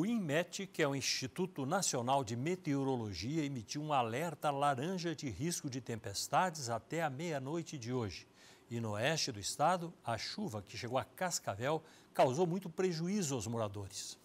O INMET, que é o Instituto Nacional de Meteorologia, emitiu um alerta laranja de risco de tempestades até a meia-noite de hoje. E no oeste do estado, a chuva que chegou a Cascavel causou muito prejuízo aos moradores.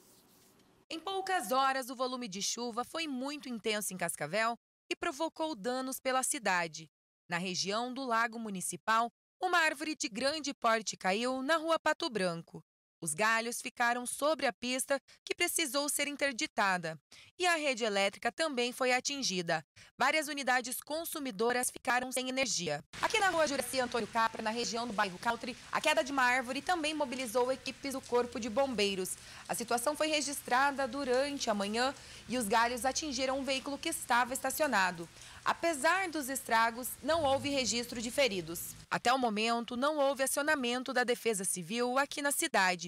Em poucas horas, o volume de chuva foi muito intenso em Cascavel e provocou danos pela cidade. Na região do Lago Municipal, uma árvore de grande porte caiu na rua Pato Branco. Os galhos ficaram sobre a pista, que precisou ser interditada, e a rede elétrica também foi atingida. Várias unidades consumidoras ficaram sem energia. Aqui na rua Juracia Antônio Capra, na região do bairro Caltri, a queda de uma árvore também mobilizou equipes do Corpo de Bombeiros. A situação foi registrada durante a manhã e os galhos atingiram um veículo que estava estacionado. Apesar dos estragos, não houve registro de feridos. Até o momento, não houve acionamento da Defesa Civil aqui na cidade.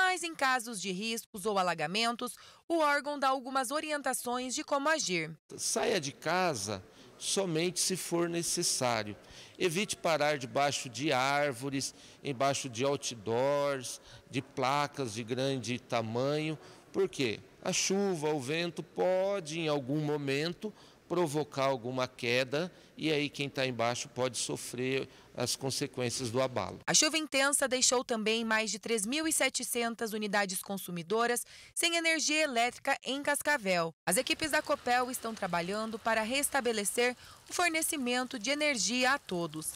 Mas em casos de riscos ou alagamentos, o órgão dá algumas orientações de como agir. Saia de casa somente se for necessário. Evite parar debaixo de árvores, embaixo de outdoors, de placas de grande tamanho, porque a chuva, o vento pode em algum momento provocar alguma queda e aí quem está embaixo pode sofrer as consequências do abalo. A chuva intensa deixou também mais de 3.700 unidades consumidoras sem energia elétrica em Cascavel. As equipes da Copel estão trabalhando para restabelecer o fornecimento de energia a todos.